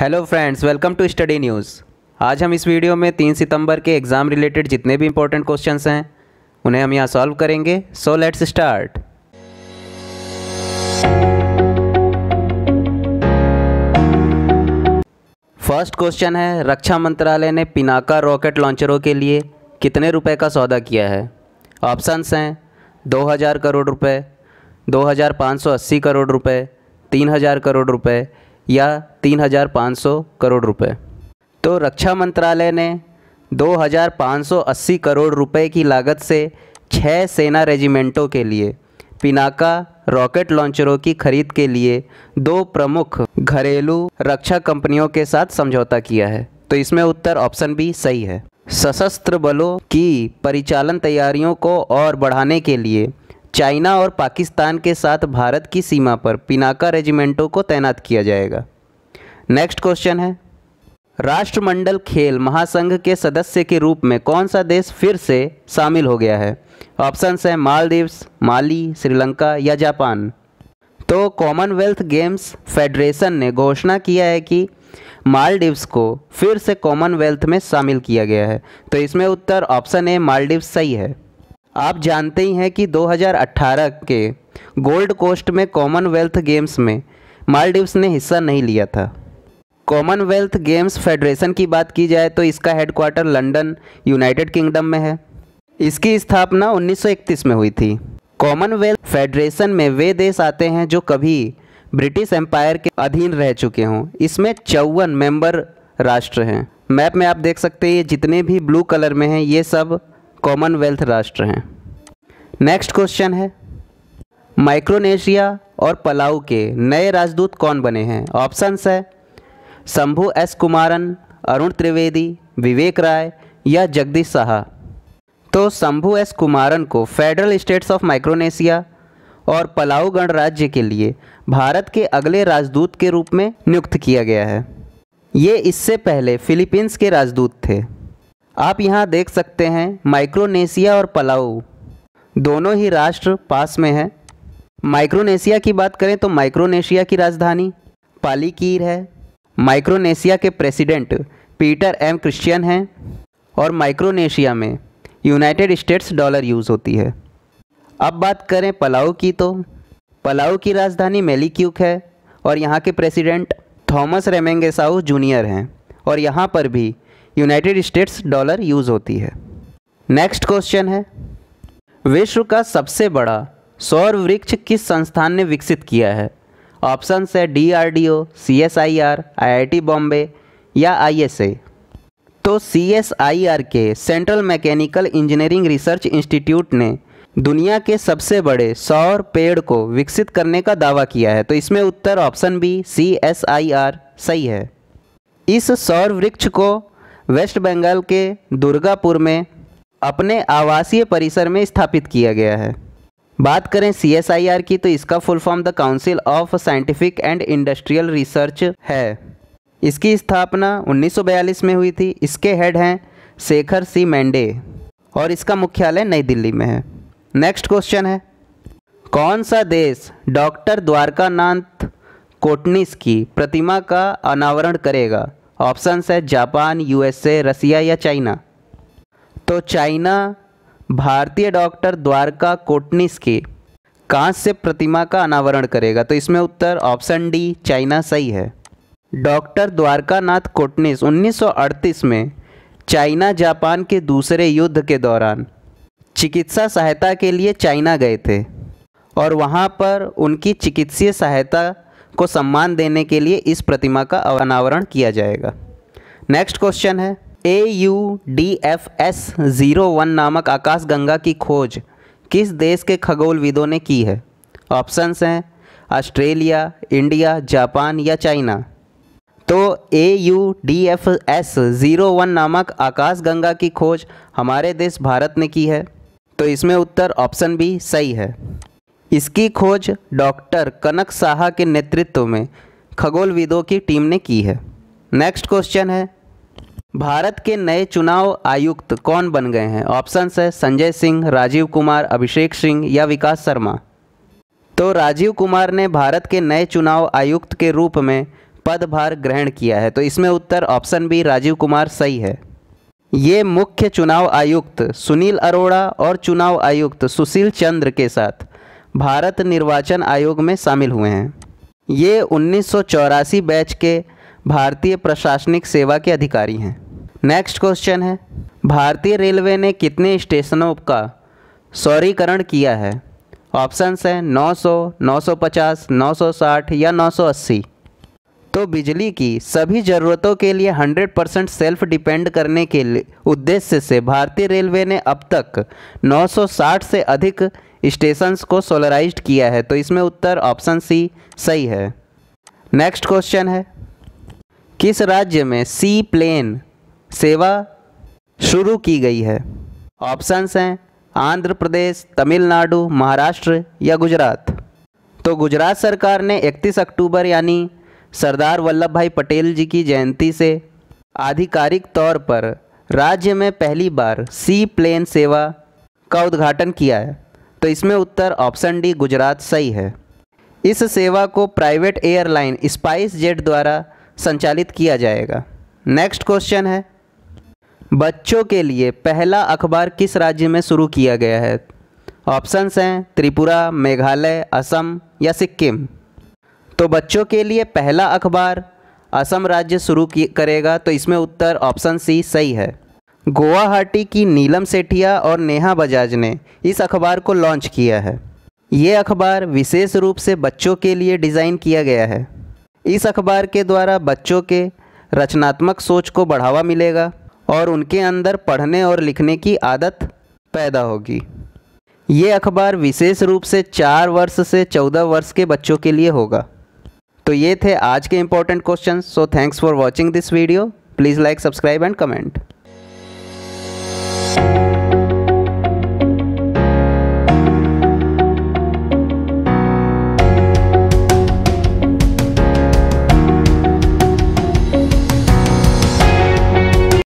Hello friends welcome to study news आज हम इस वीडियो में तीन सितंबर के एग्ज़ाम रिलेटेड जितने भी इंपॉर्टेंट क्वेश्चंस हैं उन्हें हम यहाँ सॉल्व करेंगे so let's start first question है रक्षा मंत्रालय ने पिनाका रॉकेट लॉन्चरों के लिए कितने रुपए का सौदा किया है ऑप्शंस हैं दो करोड़ रुपये दो करोड़ रुपये तीन करोड़ रुपये या 3,500 करोड़ रुपए। तो रक्षा मंत्रालय ने 2,580 करोड़ रुपए की लागत से छः सेना रेजिमेंटों के लिए पिनाका रॉकेट लॉन्चरों की खरीद के लिए दो प्रमुख घरेलू रक्षा कंपनियों के साथ समझौता किया है तो इसमें उत्तर ऑप्शन बी सही है सशस्त्र बलों की परिचालन तैयारियों को और बढ़ाने के लिए चाइना और पाकिस्तान के साथ भारत की सीमा पर पिनाका रेजिमेंटों को तैनात किया जाएगा नेक्स्ट क्वेश्चन है राष्ट्रमंडल खेल महासंघ के सदस्य के रूप में कौन सा देश फिर से शामिल हो गया है ऑप्शंस हैं मालदीव्स माली श्रीलंका या जापान तो कॉमनवेल्थ गेम्स फेडरेशन ने घोषणा किया है कि मालदीव्स को फिर से कॉमनवेल्थ में शामिल किया गया है तो इसमें उत्तर ऑप्शन ए मालदीव्स सही है आप जानते ही हैं कि 2018 के गोल्ड कोस्ट में कॉमनवेल्थ गेम्स में मालदीव्स ने हिस्सा नहीं लिया था कॉमनवेल्थ गेम्स फेडरेशन की बात की जाए तो इसका हेडक्वार्टर लंदन यूनाइटेड किंगडम में है इसकी स्थापना 1931 में हुई थी कॉमनवेल्थ फेडरेशन में वे देश आते हैं जो कभी ब्रिटिश एम्पायर के अधीन रह चुके हों इसमें चौवन मेंबर राष्ट्र हैं मैप में आप देख सकते हैं ये जितने भी ब्लू कलर में हैं ये सब कॉमनवेल्थ राष्ट्र हैं नेक्स्ट क्वेश्चन है माइक्रोनेशिया और पलाऊ के नए राजदूत कौन बने हैं ऑप्शंस है शंभू एस कुमारन अरुण त्रिवेदी विवेक राय या जगदीश साहा तो शंभु एस कुमारन को फेडरल स्टेट्स ऑफ माइक्रोनेशिया और पलाऊ गणराज्य के लिए भारत के अगले राजदूत के रूप में नियुक्त किया गया है ये इससे पहले फिलीपींस के राजदूत थे आप यहाँ देख सकते हैं माइक्रोनेशिया और पलाऊ दोनों ही राष्ट्र पास में है माइक्रोनेशिया की बात करें तो माइक्रोनेशिया की राजधानी पालीकीर है माइक्रोनेशिया के प्रेसिडेंट पीटर एम क्रिश्चियन हैं और माइक्रोनेशिया में यूनाइटेड स्टेट्स डॉलर यूज़ होती है अब बात करें पलाऊ की तो पलाऊ की राजधानी मेलिक्यूक है और यहाँ के प्रेसिडेंट थॉमस रेमेंगेसाउ जूनियर हैं और यहाँ पर भी यूनाइटेड स्टेट्स डॉलर यूज़ होती है नेक्स्ट क्वेश्चन है विश्व का सबसे बड़ा सौर वृक्ष किस संस्थान ने विकसित किया है ऑप्शन है D R D O C S I R I I T Bombay या आई एस ए तो सी एस आई आर के Central Mechanical Engineering Research Institute ने दुनिया के सबसे बड़े सौर पेड़ को विकसित करने का दावा किया है तो इसमें उत्तर option B C S I R सही है इस सौर वृक्ष को वेस्ट बंगाल के दुर्गापुर में अपने आवासीय परिसर में स्थापित किया गया है बात करें सी की तो इसका full form the Council of Scientific and Industrial Research है इसकी स्थापना 1942 में हुई थी इसके हेड हैं शेखर सी मैंडे और इसका मुख्यालय नई दिल्ली में है नेक्स्ट क्वेश्चन है कौन सा देश डॉक्टर द्वारकानाथ कोटनिस की प्रतिमा का अनावरण करेगा ऑप्शन है जापान यूएसए रसिया या चाइना तो चाइना भारतीय डॉक्टर द्वारका कोटनिस के कांच से प्रतिमा का अनावरण करेगा तो इसमें उत्तर ऑप्शन डी चाइना सही है डॉक्टर द्वारकानाथ कोटनिस 1938 में चाइना जापान के दूसरे युद्ध के दौरान चिकित्सा सहायता के लिए चाइना गए थे और वहाँ पर उनकी चिकित्सीय सहायता को सम्मान देने के लिए इस प्रतिमा का अनावरण किया जाएगा नेक्स्ट क्वेश्चन है A U D F S zero one नामक आकाशगंगा की खोज किस देश के खगोलविदों ने की है ऑप्शंस हैं ऑस्ट्रेलिया इंडिया जापान या चाइना तो A U D F S zero one नामक आकाशगंगा की खोज हमारे देश भारत ने की है तो इसमें उत्तर ऑप्शन बी सही है इसकी खोज डॉक्टर कनक साहा के नेतृत्व में खगोलविदों की टीम ने की है नेक्स्ट क्वेश्चन है भारत के नए चुनाव आयुक्त कौन बन गए हैं ऑप्शंस है संजय सिंह राजीव कुमार अभिषेक सिंह या विकास शर्मा तो राजीव कुमार ने भारत के नए चुनाव आयुक्त के रूप में पदभार ग्रहण किया है तो इसमें उत्तर ऑप्शन बी राजीव कुमार सही है ये मुख्य चुनाव आयुक्त सुनील अरोड़ा और चुनाव आयुक्त सुशील चंद्र के साथ भारत निर्वाचन आयोग में शामिल हुए हैं ये उन्नीस बैच के भारतीय प्रशासनिक सेवा के अधिकारी हैं नेक्स्ट क्वेश्चन है भारतीय रेलवे ने कितने स्टेशनों का सौरीकरण किया है ऑप्शंस हैं 900, 950, 960 या 980 तो बिजली की सभी ज़रूरतों के लिए 100 परसेंट सेल्फ डिपेंड करने के उद्देश्य से भारतीय रेलवे ने अब तक 960 से अधिक स्टेशंस को सोलराइज्ड किया है तो इसमें उत्तर ऑप्शन सी सही है नेक्स्ट क्वेश्चन है किस राज्य में सी प्लेन सेवा शुरू की गई है ऑप्शंस हैं आंध्र प्रदेश तमिलनाडु महाराष्ट्र या गुजरात तो गुजरात सरकार ने 31 अक्टूबर यानी सरदार वल्लभ भाई पटेल जी की जयंती से आधिकारिक तौर पर राज्य में पहली बार सी प्लेन सेवा का उद्घाटन किया है तो इसमें उत्तर ऑप्शन डी गुजरात सही है इस सेवा को प्राइवेट एयरलाइन स्पाइस जेट द्वारा संचालित किया जाएगा नेक्स्ट क्वेश्चन है बच्चों के लिए पहला अखबार किस राज्य में शुरू किया गया है ऑप्शंस हैं त्रिपुरा मेघालय असम या सिक्किम तो बच्चों के लिए पहला अखबार असम राज्य शुरू करेगा तो इसमें उत्तर ऑप्शन सी सही है गुवाहाटी की नीलम सेठिया और नेहा बजाज ने इस अखबार को लॉन्च किया है ये अखबार विशेष रूप से बच्चों के लिए डिज़ाइन किया गया है इस अखबार के द्वारा बच्चों के रचनात्मक सोच को बढ़ावा मिलेगा और उनके अंदर पढ़ने और लिखने की आदत पैदा होगी ये अखबार विशेष रूप से चार वर्ष से चौदह वर्ष के बच्चों के लिए होगा तो ये थे आज के important question so thanks for watching this video please like subscribe and comment